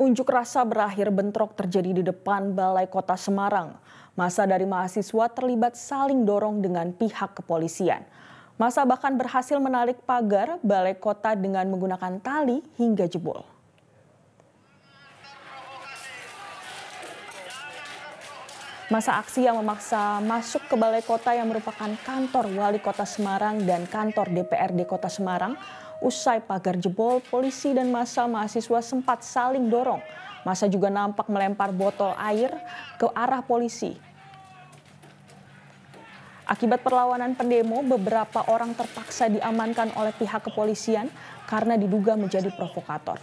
Unjuk rasa berakhir bentrok terjadi di depan Balai Kota Semarang. Masa dari mahasiswa terlibat saling dorong dengan pihak kepolisian. Masa bahkan berhasil menarik pagar Balai Kota dengan menggunakan tali hingga jebol. Masa aksi yang memaksa masuk ke Balai Kota yang merupakan kantor Wali Kota Semarang dan kantor DPRD Kota Semarang, usai pagar jebol, polisi dan masa mahasiswa sempat saling dorong. Masa juga nampak melempar botol air ke arah polisi. Akibat perlawanan pendemo, beberapa orang terpaksa diamankan oleh pihak kepolisian karena diduga menjadi provokator.